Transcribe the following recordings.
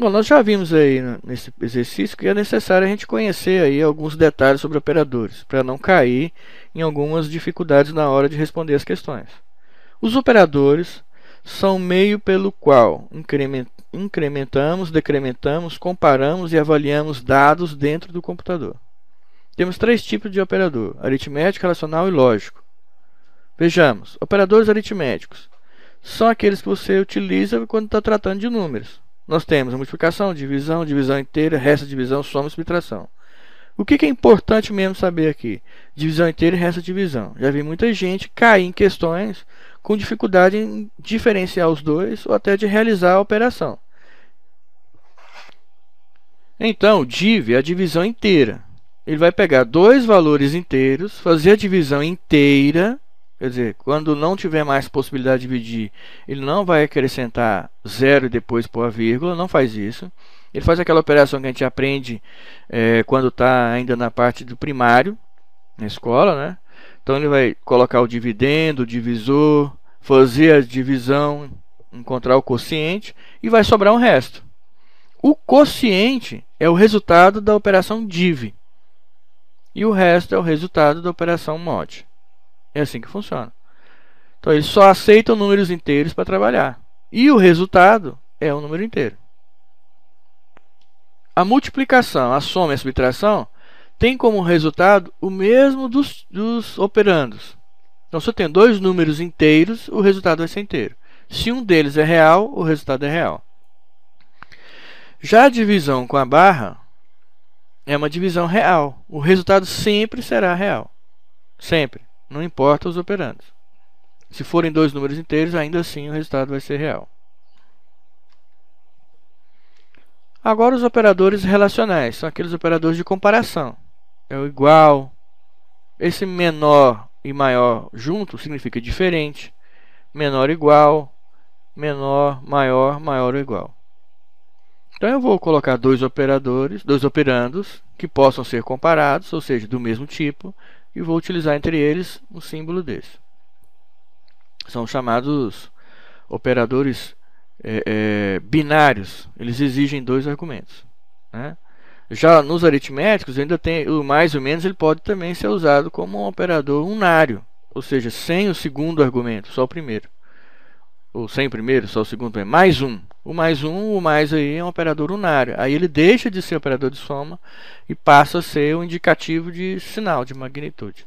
Bom, nós já vimos aí né, nesse exercício que é necessário a gente conhecer aí alguns detalhes sobre operadores, para não cair em algumas dificuldades na hora de responder as questões. Os operadores são o meio pelo qual incrementamos, decrementamos, comparamos e avaliamos dados dentro do computador. Temos três tipos de operador: aritmético, relacional e lógico. Vejamos, operadores aritméticos são aqueles que você utiliza quando está tratando de números nós temos a multiplicação, divisão, divisão inteira, resta, divisão, soma, subtração. O que, que é importante mesmo saber aqui? Divisão inteira e resta divisão. Já vi muita gente cair em questões com dificuldade em diferenciar os dois ou até de realizar a operação. Então, div é a divisão inteira. Ele vai pegar dois valores inteiros, fazer a divisão inteira Quer dizer, quando não tiver mais possibilidade de dividir, ele não vai acrescentar zero e depois pôr a vírgula, não faz isso. Ele faz aquela operação que a gente aprende é, quando está ainda na parte do primário, na escola, né? Então ele vai colocar o dividendo, o divisor, fazer a divisão, encontrar o quociente e vai sobrar um resto. O quociente é o resultado da operação div e o resto é o resultado da operação mod. É assim que funciona. Então eles só aceitam números inteiros para trabalhar. E o resultado é um número inteiro. A multiplicação, a soma e a subtração tem como resultado o mesmo dos, dos operandos. Então, se eu tenho dois números inteiros, o resultado vai ser inteiro. Se um deles é real, o resultado é real. Já a divisão com a barra é uma divisão real. O resultado sempre será real. Sempre não importa os operandos. Se forem dois números inteiros, ainda assim o resultado vai ser real. Agora os operadores relacionais, são aqueles operadores de comparação. É o igual. Esse menor e maior junto significa diferente. Menor igual, menor, maior, maior ou igual. Então eu vou colocar dois operadores, dois operandos que possam ser comparados, ou seja, do mesmo tipo, e vou utilizar entre eles um símbolo desse. São chamados operadores é, é, binários, eles exigem dois argumentos. Né? Já nos aritméticos, ainda tem o mais ou menos, ele pode também ser usado como um operador unário, ou seja, sem o segundo argumento, só o primeiro ou 100 primeiro, só o segundo primeiro, mais um. O mais um, o mais aí é um operador unário. Aí ele deixa de ser operador de soma e passa a ser um indicativo de sinal, de magnitude.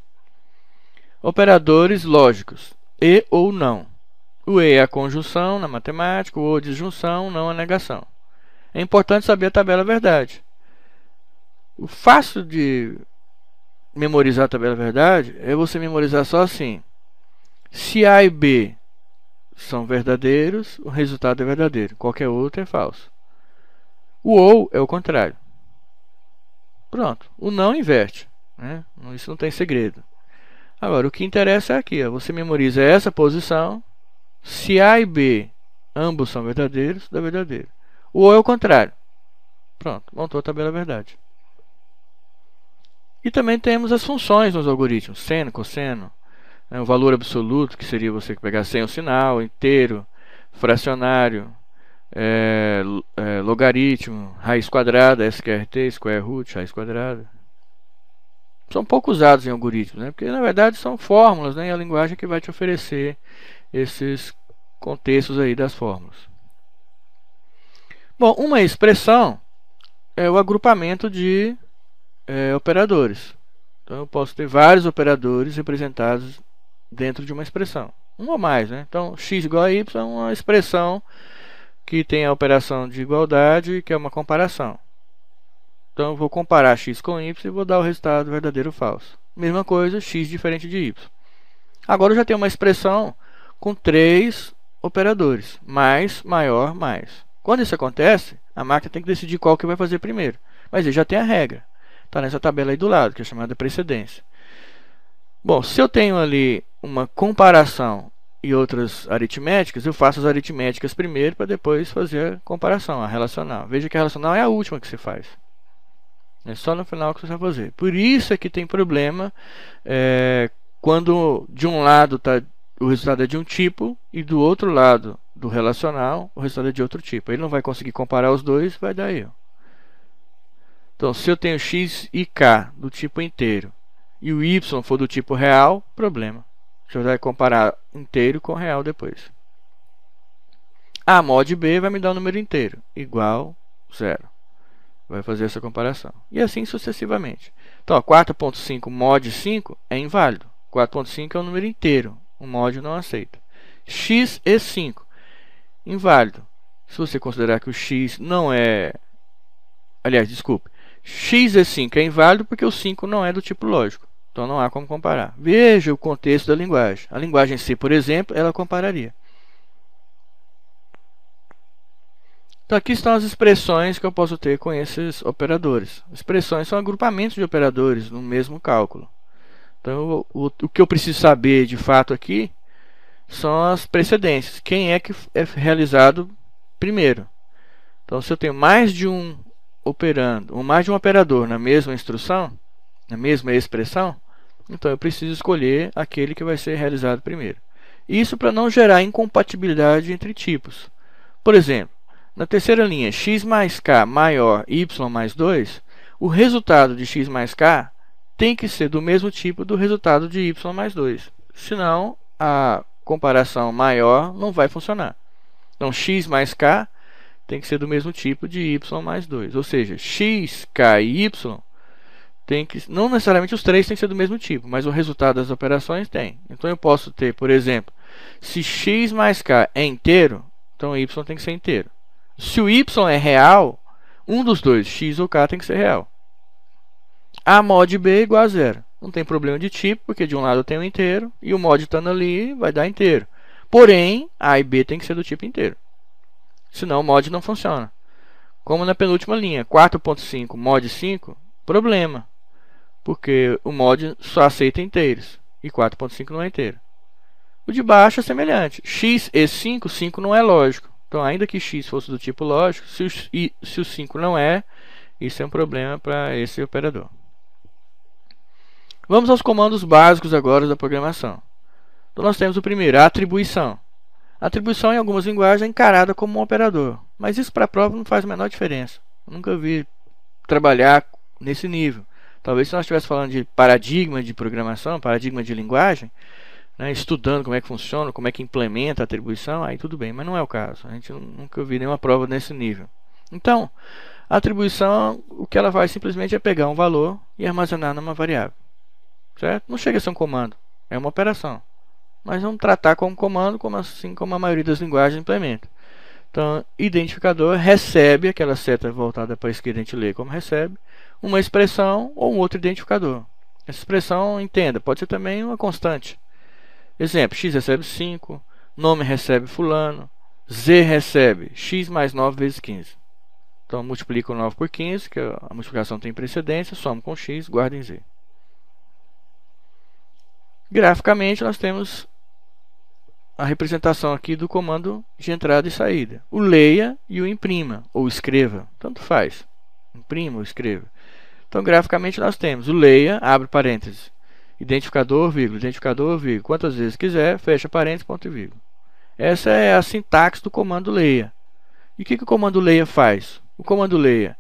Operadores lógicos, e ou não. O e é a conjunção na matemática, o ou é disjunção, não a negação. É importante saber a tabela verdade. O fácil de memorizar a tabela verdade é você memorizar só assim. Se A e B são verdadeiros, o resultado é verdadeiro. Qualquer outro é falso. O ou é o contrário. Pronto. O não inverte. Né? Isso não tem segredo. Agora, o que interessa é aqui. Ó, você memoriza essa posição. Se A e B ambos são verdadeiros, dá verdadeiro. O ou é o contrário. Pronto. Montou a tabela verdade. E também temos as funções nos algoritmos. Seno, cosseno, né, o valor absoluto, que seria você pegar sem o sinal, inteiro, fracionário, é, é, logaritmo, raiz quadrada, SQRT, square root, raiz quadrada. São pouco usados em algoritmos, né? porque na verdade são fórmulas né? e a linguagem é que vai te oferecer esses contextos aí das fórmulas. Bom, uma expressão é o agrupamento de é, operadores. Então eu posso ter vários operadores representados dentro de uma expressão. Um ou mais, né? Então, x igual a y é uma expressão que tem a operação de igualdade, que é uma comparação. Então, eu vou comparar x com y e vou dar o resultado verdadeiro ou falso. Mesma coisa, x diferente de y. Agora, eu já tenho uma expressão com três operadores. Mais, maior, mais. Quando isso acontece, a máquina tem que decidir qual que vai fazer primeiro. Mas ele já tem a regra. Está nessa tabela aí do lado, que é chamada precedência. Bom, se eu tenho ali uma comparação e outras aritméticas, eu faço as aritméticas primeiro para depois fazer a comparação, a relacional. Veja que a relacional é a última que se faz. É só no final que você vai fazer. Por isso é que tem problema é, quando de um lado tá, o resultado é de um tipo e do outro lado do relacional o resultado é de outro tipo. Ele não vai conseguir comparar os dois, vai dar erro. Então, se eu tenho x e k do tipo inteiro e o y for do tipo real, problema. Você vai comparar inteiro com real depois. A mod b vai me dar o um número inteiro, igual zero. Vai fazer essa comparação. E assim sucessivamente. Então, 4.5 mod 5 é inválido. 4.5 é o um número inteiro. O mod não aceita. x e 5. Inválido. Se você considerar que o x não é... Aliás, desculpe. x e 5 é inválido porque o 5 não é do tipo lógico. Então não há como comparar. Veja o contexto da linguagem. A linguagem C, por exemplo, ela compararia. Então aqui estão as expressões que eu posso ter com esses operadores. Expressões são agrupamentos de operadores no mesmo cálculo. Então o, o que eu preciso saber de fato aqui são as precedências. Quem é que é realizado primeiro? Então se eu tenho mais de um operando, ou mais de um operador na mesma instrução, na mesma expressão, então eu preciso escolher aquele que vai ser realizado primeiro. Isso para não gerar incompatibilidade entre tipos. Por exemplo, na terceira linha, x mais k maior y mais 2, o resultado de x mais k tem que ser do mesmo tipo do resultado de y mais 2. Senão, a comparação maior não vai funcionar. Então, x mais k tem que ser do mesmo tipo de y mais 2. Ou seja, x, k e y tem que não necessariamente os três têm que ser do mesmo tipo, mas o resultado das operações tem. Então eu posso ter, por exemplo, se x mais k é inteiro, então y tem que ser inteiro. Se o y é real, um dos dois, x ou k, tem que ser real. A mod b é igual a zero. Não tem problema de tipo, porque de um lado eu tenho inteiro, e o mod estando ali vai dar inteiro. Porém, a e b tem que ser do tipo inteiro. Senão o mod não funciona. Como na penúltima linha, 4.5 mod 5, problema porque o mod só aceita inteiros e 4.5 não é inteiro. O de baixo é semelhante. x e 5, 5 não é lógico. Então, ainda que x fosse do tipo lógico, se o, se o 5 não é, isso é um problema para esse operador. Vamos aos comandos básicos agora da programação. Então, nós temos o primeiro, a atribuição. A atribuição em algumas linguagens é encarada como um operador, mas isso para a prova não faz a menor diferença. Eu nunca vi trabalhar nesse nível. Talvez se nós estivéssemos falando de paradigma de programação, paradigma de linguagem, né, estudando como é que funciona, como é que implementa a atribuição, aí tudo bem, mas não é o caso. A gente nunca ouviu nenhuma prova nesse nível. Então, a atribuição, o que ela faz simplesmente é pegar um valor e armazenar numa variável. Certo? Não chega a ser um comando, é uma operação. Mas vamos tratar como comando, como assim como a maioria das linguagens implementa. Então, identificador recebe aquela seta voltada para a esquerda, a gente lê como recebe uma expressão ou um outro identificador. Essa expressão, entenda, pode ser também uma constante. Exemplo, x recebe 5, nome recebe fulano, z recebe x mais 9 vezes 15. Então, multiplica o 9 por 15, que a multiplicação tem precedência, soma com x, guarda em z. Graficamente, nós temos a representação aqui do comando de entrada e saída. O leia e o imprima, ou escreva, tanto faz. Imprima ou escreva. Então, graficamente, nós temos o leia, abre parênteses, identificador, vírgula, identificador, vírgula, quantas vezes quiser, fecha parênteses, ponto e vírgula. Essa é a sintaxe do comando leia. E o que, que o comando leia faz? O comando leia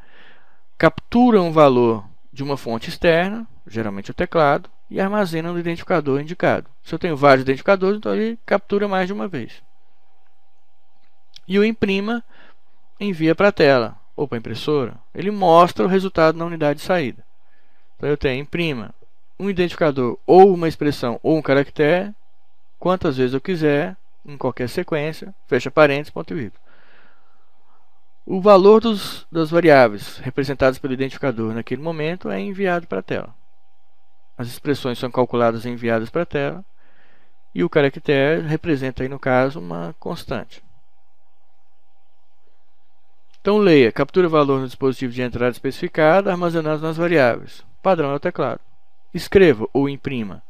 captura um valor de uma fonte externa, geralmente o teclado, e armazena no identificador indicado. Se eu tenho vários identificadores, então ele captura mais de uma vez. E o imprima envia para a tela ou para a impressora, ele mostra o resultado na unidade de saída. Então eu tenho imprima um identificador ou uma expressão ou um caractere, quantas vezes eu quiser, em qualquer sequência, fecha parênteses, ponto e vírgula. O valor dos, das variáveis representadas pelo identificador naquele momento é enviado para a tela. As expressões são calculadas e enviadas para a tela. E o caractere representa, aí no caso, uma constante. Então leia, capture valor no dispositivo de entrada especificado, armazenado nas variáveis. Padrão é o teclado. Escreva ou imprima.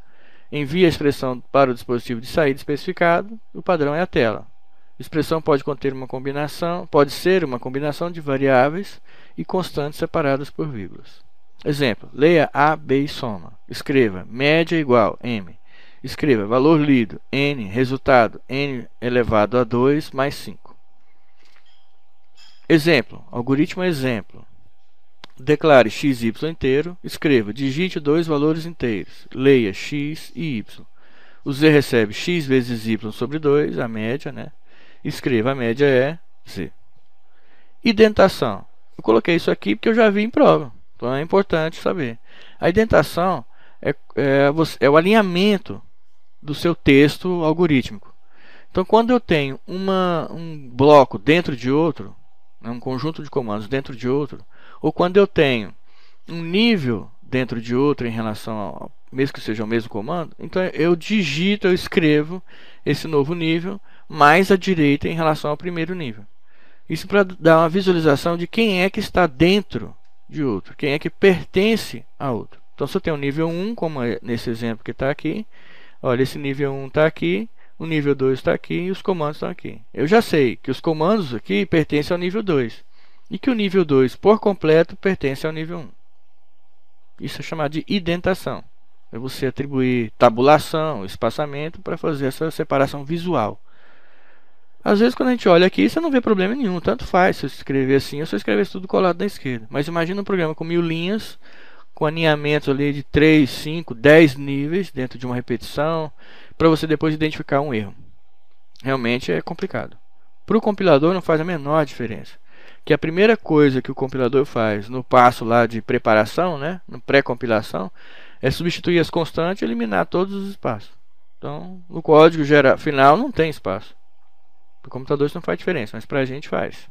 Envie a expressão para o dispositivo de saída especificado, o padrão é a tela. A expressão pode conter uma combinação, pode ser uma combinação de variáveis e constantes separadas por vírgulas. Exemplo: leia A, B e soma. Escreva média igual M. Escreva valor lido N, resultado N elevado a 2 mais 5. Exemplo, algoritmo é exemplo. Declare x, y inteiro, escreva, digite dois valores inteiros, leia x e y. O z recebe x vezes y sobre 2, a média, né? Escreva, a média é z. Identação. Eu coloquei isso aqui porque eu já vi em prova, então é importante saber. A identação é, é, é o alinhamento do seu texto algorítmico. Então, quando eu tenho uma, um bloco dentro de outro, é um conjunto de comandos dentro de outro, ou quando eu tenho um nível dentro de outro em relação ao mesmo que seja o mesmo comando, então eu digito, eu escrevo esse novo nível mais à direita em relação ao primeiro nível. Isso para dar uma visualização de quem é que está dentro de outro, quem é que pertence a outro. Então, se eu tenho o nível 1, como é nesse exemplo que está aqui, olha, esse nível 1 está aqui, o nível 2 está aqui e os comandos estão aqui. Eu já sei que os comandos aqui pertencem ao nível 2. E que o nível 2 por completo pertence ao nível 1. Isso é chamado de identação. É você atribuir tabulação, espaçamento para fazer essa separação visual. Às vezes quando a gente olha aqui, você não vê problema nenhum, tanto faz se eu escrever assim ou se eu escrever tudo colado na esquerda. Mas imagina um programa com mil linhas, com alinhamentos ali de 3, 5, 10 níveis dentro de uma repetição, para você depois identificar um erro. Realmente é complicado. Para o compilador não faz a menor diferença. Que a primeira coisa que o compilador faz no passo lá de preparação, né, no pré-compilação, é substituir as constantes e eliminar todos os espaços. Então, no código geral, final não tem espaço. Para o computador isso não faz diferença, mas para a gente faz.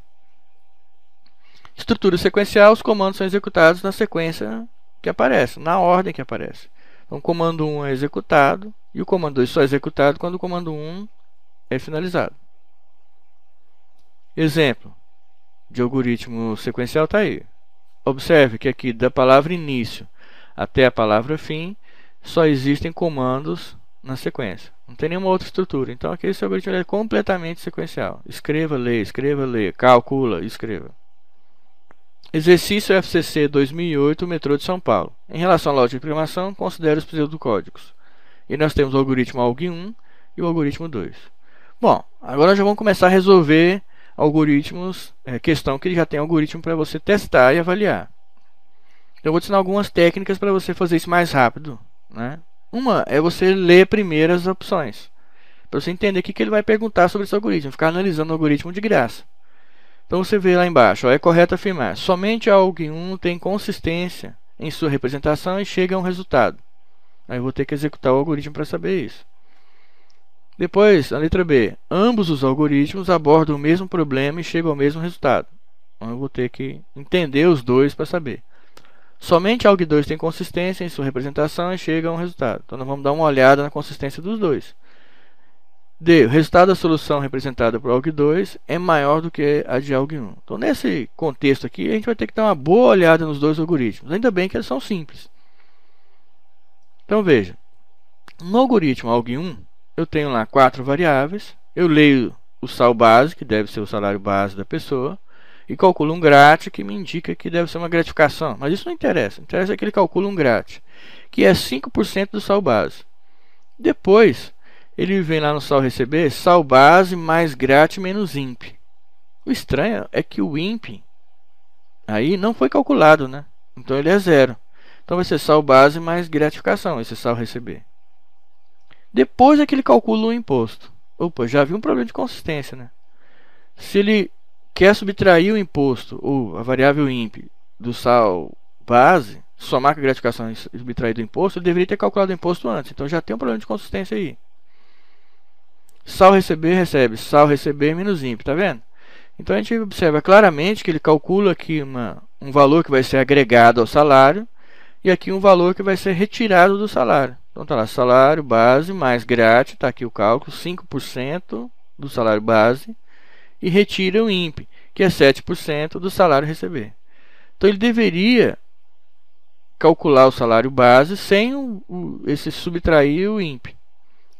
Estrutura sequencial, os comandos são executados na sequência que aparece, na ordem que aparece. Então, o comando 1 é executado e o comando 2 só é executado quando o comando 1 é finalizado. Exemplo de algoritmo sequencial está aí. Observe que aqui da palavra início até a palavra fim só existem comandos na sequência. Não tem nenhuma outra estrutura. Então aqui esse algoritmo é completamente sequencial. Escreva, lê, escreva, lê, calcula, escreva. Exercício FCC 2008, metrô de São Paulo. Em relação à lógica de programação, considere os pseudocódigos. E nós temos o algoritmo ALG1 e o algoritmo 2. Bom, agora já vamos começar a resolver algoritmos, é, questão que já tem algoritmo para você testar e avaliar. Então, eu vou te ensinar algumas técnicas para você fazer isso mais rápido. Né? Uma é você ler primeiro as opções, para você entender o que, que ele vai perguntar sobre esse algoritmo, ficar analisando o algoritmo de graça. Então você vê lá embaixo, ó, é correto afirmar, somente algo em um tem consistência em sua representação e chega a um resultado. Aí eu vou ter que executar o algoritmo para saber isso. Depois, a letra B. Ambos os algoritmos abordam o mesmo problema e chegam ao mesmo resultado. Então eu vou ter que entender os dois para saber. Somente algo 2 tem consistência em sua representação e chega a um resultado. Então nós vamos dar uma olhada na consistência dos dois. D. O resultado da solução representada por ALG2 é maior do que a de ALG1. Então, nesse contexto aqui, a gente vai ter que dar uma boa olhada nos dois algoritmos. Ainda bem que eles são simples. Então, veja. No algoritmo ALG1, eu tenho lá quatro variáveis. Eu leio o sal base, que deve ser o salário base da pessoa, e calculo um grátis que me indica que deve ser uma gratificação. Mas isso não interessa. Interessa é que ele calcula um grátis, que é 5% do sal base. Depois, ele vem lá no sal receber sal base mais grátis menos imp. O estranho é que o imp aí não foi calculado, né? Então ele é zero. Então vai ser sal base mais gratificação, esse sal receber. Depois é que ele calcula o imposto. Opa, já vi um problema de consistência, né? Se ele quer subtrair o imposto ou a variável imp do sal base, somar com a gratificação e subtrair do imposto, ele deveria ter calculado o imposto antes. Então já tem um problema de consistência aí. Sal receber, recebe. Sal receber, menos ímpio. Tá vendo? Então a gente observa claramente que ele calcula aqui uma, um valor que vai ser agregado ao salário e aqui um valor que vai ser retirado do salário. Então tá lá, salário base mais grátis, tá aqui o cálculo, 5% do salário base e retira o imp que é 7% do salário receber. Então ele deveria calcular o salário base sem o, o, esse subtrair o imp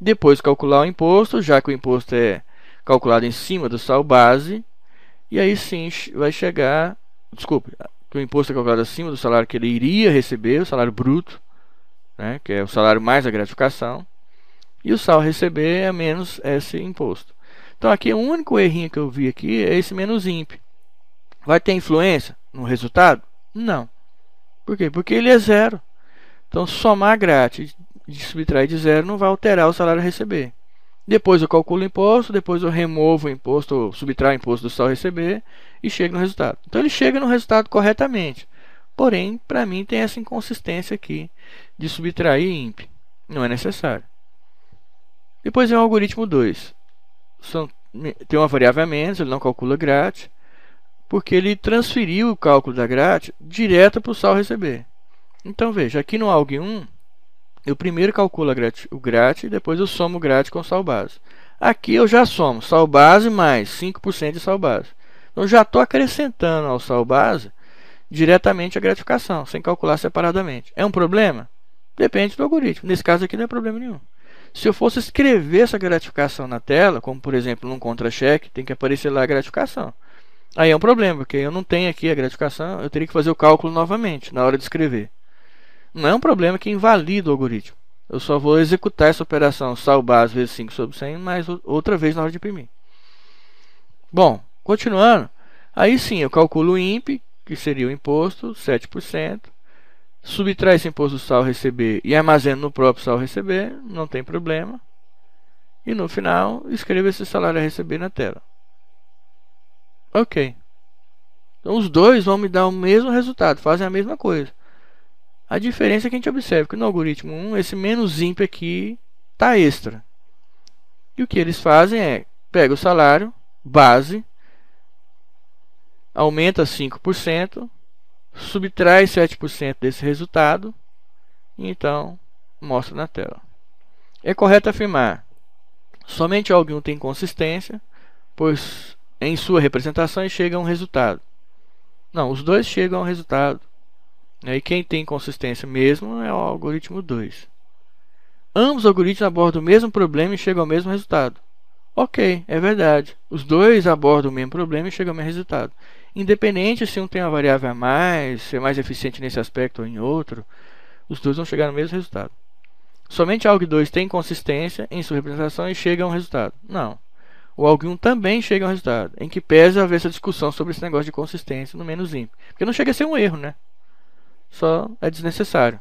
depois calcular o imposto, já que o imposto é calculado em cima do sal base. E aí sim vai chegar. Desculpe, que o imposto é calculado acima do salário que ele iria receber, o salário bruto, né, que é o salário mais a gratificação. E o sal receber é menos esse imposto. Então aqui o único errinho que eu vi aqui é esse menos imp. Vai ter influência no resultado? Não. Por quê? Porque ele é zero. Então somar grátis de subtrair de zero não vai alterar o salário a receber. Depois eu calculo o imposto, depois eu removo o imposto, subtraio o imposto do salário a receber e chego no resultado. Então ele chega no resultado corretamente. Porém, para mim tem essa inconsistência aqui de subtrair IMP. Não é necessário. Depois vem o algoritmo 2. tem uma variável a menos, ele não calcula grátis, porque ele transferiu o cálculo da grátis direto para o sal receber. Então veja, aqui no ALG 1 eu primeiro calculo o grat e depois eu somo o grat com o sal base. Aqui eu já somo sal base mais 5% de sal base. Então já estou acrescentando ao sal base diretamente a gratificação, sem calcular separadamente. É um problema? Depende do algoritmo. Nesse caso aqui não é problema nenhum. Se eu fosse escrever essa gratificação na tela, como por exemplo num contra-cheque, tem que aparecer lá a gratificação. Aí é um problema, porque eu não tenho aqui a gratificação, eu teria que fazer o cálculo novamente na hora de escrever não é um problema que invalida o algoritmo. Eu só vou executar essa operação sal base vezes 5 sobre 100 mais outra vez na hora de imprimir. Bom, continuando. Aí sim, eu calculo o INP, que seria o imposto, 7%. Subtrai esse imposto do sal receber e armazeno no próprio sal receber, não tem problema. E no final, escrevo esse salário a receber na tela. Ok. Então os dois vão me dar o mesmo resultado, fazem a mesma coisa. A diferença é que a gente observa que no algoritmo 1, esse menos ímpar aqui está extra. E o que eles fazem é, pega o salário, base, aumenta 5%, subtrai 7% desse resultado, e então mostra na tela. É correto afirmar, somente alguém tem consistência, pois em sua representação chega a um resultado. Não, os dois chegam a um resultado né? E quem tem consistência mesmo é o algoritmo 2. Ambos algoritmos abordam o mesmo problema e chegam ao mesmo resultado. Ok, é verdade. Os dois abordam o mesmo problema e chegam ao mesmo resultado. Independente se um tem uma variável a mais, se é mais eficiente nesse aspecto ou em outro, os dois vão chegar no mesmo resultado. Somente o ALG2 tem consistência em sua representação e chega a um resultado. Não. O ALG1 também chega a um resultado, em que a haver essa discussão sobre esse negócio de consistência no menos ímpio. Porque não chega a ser um erro, né? só é desnecessário.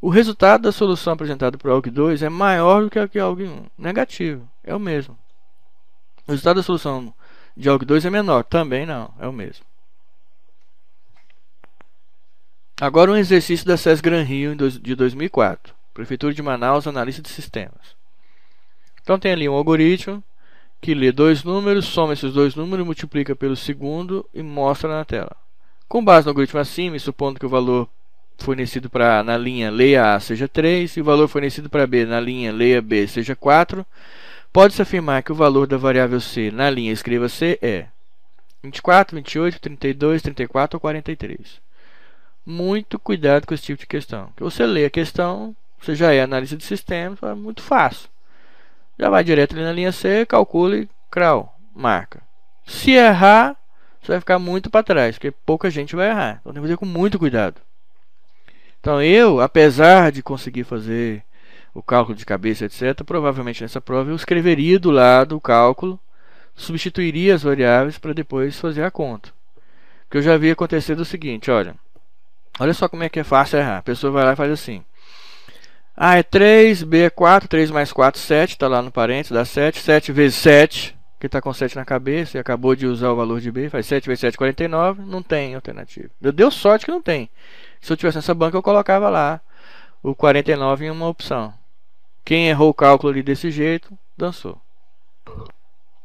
O resultado da solução apresentada por ALG2 é maior do que o que ALG1. Negativo, é o mesmo. O resultado da solução de ALG2 é menor, também não, é o mesmo. Agora um exercício da SES Gran Rio de 2004. Prefeitura de Manaus, analista de sistemas. Então tem ali um algoritmo que lê dois números, soma esses dois números, multiplica pelo segundo e mostra na tela. Com base no algoritmo acima e supondo que o valor fornecido para na linha leia A seja 3 e o valor fornecido para B na linha leia B seja 4, pode-se afirmar que o valor da variável C na linha escreva C é 24, 28, 32, 34 ou 43. Muito cuidado com esse tipo de questão. Que você lê a questão, você já é analista de sistemas, é muito fácil. Já vai direto ali na linha C, calcule, e marca. Se errar, você vai ficar muito para trás, porque pouca gente vai errar. Então tem que fazer com muito cuidado. Então eu, apesar de conseguir fazer o cálculo de cabeça, etc., provavelmente nessa prova eu escreveria do lado o cálculo, substituiria as variáveis para depois fazer a conta. Porque eu já vi acontecer o seguinte, olha. Olha só como é que é fácil errar. A pessoa vai lá e faz assim. A ah, é 3, B é 4, 3 mais 4, 7, está lá no parênteses, dá 7. 7 vezes 7, que está com 7 na cabeça e acabou de usar o valor de B, faz 7 vezes 7, 49, não tem alternativa. Eu deu sorte que não tem. Se eu tivesse nessa banca, eu colocava lá o 49 em uma opção. Quem errou o cálculo ali desse jeito, dançou.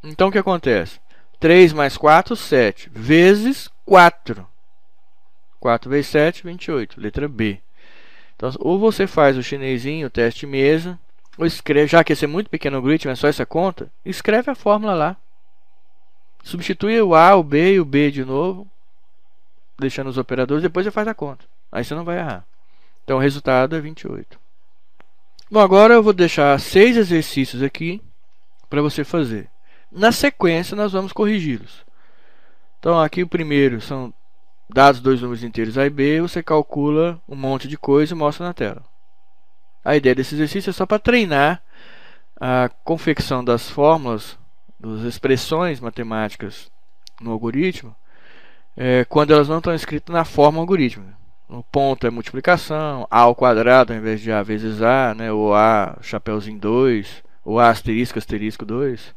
Então o que acontece? 3 mais 4, 7, vezes 4. 4 vezes 7, 28, letra B. Então, ou você faz o chinesinho, o teste mesa, escreve, já que esse é muito pequeno o grid, mas é só essa conta, escreve a fórmula lá. Substitui o A, o B e o B de novo, deixando os operadores, depois você faz a conta. Aí você não vai errar. Então o resultado é 28. Bom, agora eu vou deixar seis exercícios aqui para você fazer. Na sequência nós vamos corrigi-los. Então aqui o primeiro são dados dois números inteiros A e B, você calcula um monte de coisa e mostra na tela. A ideia desse exercício é só para treinar a confecção das fórmulas, das expressões matemáticas no algoritmo, é, quando elas não estão escritas na forma algorítmica. O ponto é multiplicação, A ao quadrado ao invés de A vezes A, né, ou A chapéuzinho 2, ou A asterisco asterisco 2,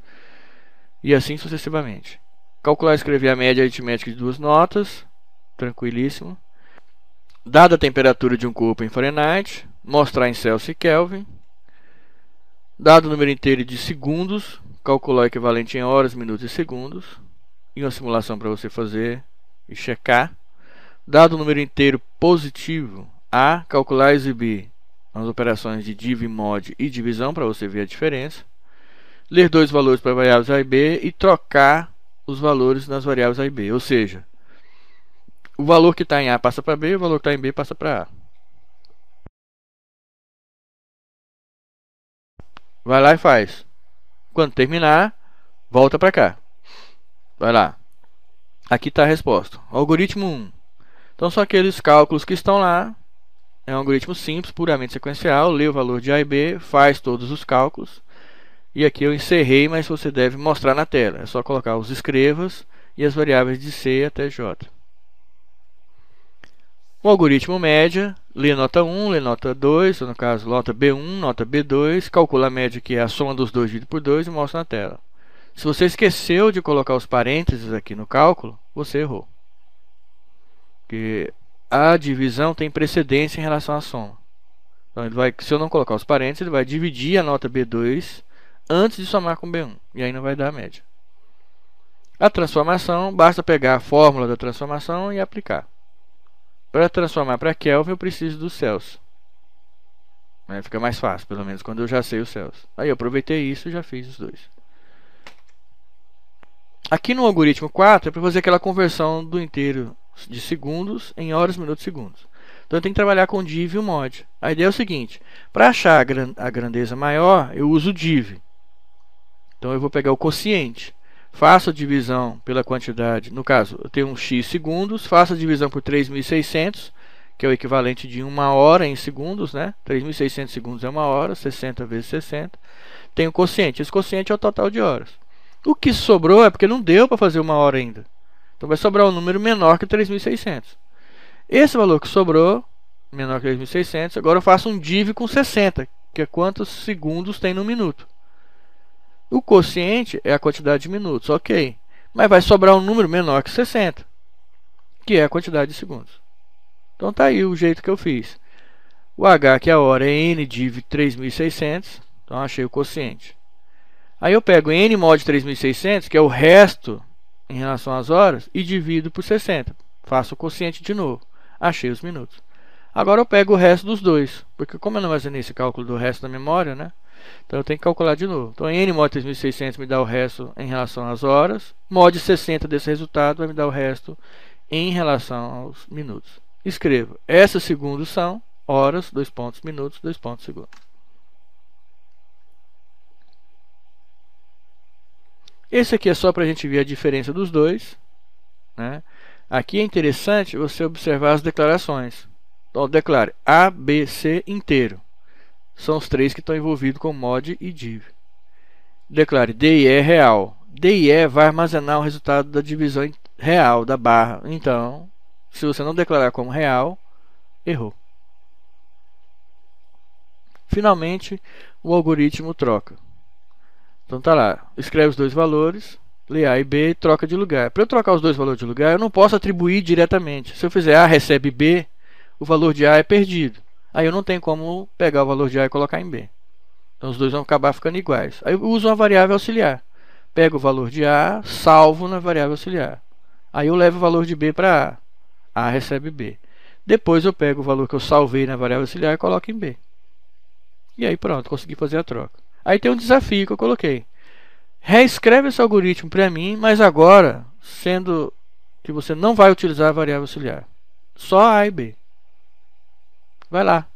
e assim sucessivamente. Calcular e escrever a média aritmética de duas notas, tranquilíssimo. Dada a temperatura de um corpo em Fahrenheit, mostrar em Celsius e Kelvin, dado o número inteiro de segundos, calcular o equivalente em horas, minutos e segundos, e uma simulação para você fazer e checar. Dado o número inteiro positivo, A, calcular e exibir as operações de div, mod e divisão para você ver a diferença. Ler dois valores para variáveis A e B e trocar os valores nas variáveis A e B, ou seja, o valor que está em A passa para B, e o valor que está em B passa para A. Vai lá e faz. Quando terminar, volta para cá. Vai lá. Aqui está a resposta. Algoritmo 1. Então são aqueles cálculos que estão lá. É um algoritmo simples, puramente sequencial. Lê o valor de A e B, faz todos os cálculos. E aqui eu encerrei, mas você deve mostrar na tela. É só colocar os escrevas e as variáveis de C até J. O algoritmo média lê nota 1, lê nota 2, no caso nota B1, nota B2, calcula a média que é a soma dos dois dividido por 2 e mostra na tela. Se você esqueceu de colocar os parênteses aqui no cálculo, você errou. Porque a divisão tem precedência em relação à soma. Então, ele vai, se eu não colocar os parênteses, ele vai dividir a nota B2 antes de somar com B1. E aí não vai dar a média. A transformação, basta pegar a fórmula da transformação e aplicar. Para transformar para Kelvin, eu preciso dos Celsius. Fica mais fácil, pelo menos quando eu já sei os Celsius. Aí eu aproveitei isso e já fiz os dois. Aqui no algoritmo 4 é para fazer aquela conversão do inteiro de segundos em horas, minutos, segundos. Então eu tenho que trabalhar com div e o mod. A ideia é o seguinte: para achar a grandeza maior, eu uso o div. Então eu vou pegar o quociente faço a divisão pela quantidade, no caso, eu tenho um x segundos, faço a divisão por 3.600, que é o equivalente de uma hora em segundos, né? 3.600 segundos é uma hora, 60 vezes 60. Tenho o quociente, esse quociente é o total de horas. O que sobrou é porque não deu para fazer uma hora ainda. Então vai sobrar um número menor que 3.600. Esse valor que sobrou, menor que 3.600, agora eu faço um div com 60, que é quantos segundos tem no minuto. O quociente é a quantidade de minutos, ok. Mas vai sobrar um número menor que 60, que é a quantidade de segundos. Então tá aí o jeito que eu fiz. O H, que é a hora, é N por 3600. Então achei o quociente. Aí eu pego N mod 3600, que é o resto em relação às horas, e divido por 60. Faço o quociente de novo. Achei os minutos. Agora eu pego o resto dos dois, porque como eu não imaginei esse cálculo do resto da memória, né? Então eu tenho que calcular de novo. Então n mod 3600 me dá o resto em relação às horas. Mod 60 desse resultado vai me dar o resto em relação aos minutos. Escrevo. Essas segundos são horas, dois pontos, minutos, dois pontos, segundos. Esse aqui é só para a gente ver a diferença dos dois. Né? Aqui é interessante você observar as declarações. Então, declare a, b, c inteiro são os três que estão envolvidos com mod e div. Declare DIE é real. DIE vai armazenar o resultado da divisão real da barra. Então, se você não declarar como real, errou. Finalmente, o algoritmo troca. Então tá lá, escreve os dois valores, lê A e B e troca de lugar. Para eu trocar os dois valores de lugar, eu não posso atribuir diretamente. Se eu fizer A recebe B, o valor de A é perdido aí eu não tenho como pegar o valor de A e colocar em B. Então os dois vão acabar ficando iguais. Aí eu uso uma variável auxiliar. Pego o valor de A, salvo na variável auxiliar. Aí eu levo o valor de B para A. A recebe B. Depois eu pego o valor que eu salvei na variável auxiliar e coloco em B. E aí pronto, consegui fazer a troca. Aí tem um desafio que eu coloquei. Reescreve esse algoritmo para mim, mas agora, sendo que você não vai utilizar a variável auxiliar. Só A e B. Vai lá,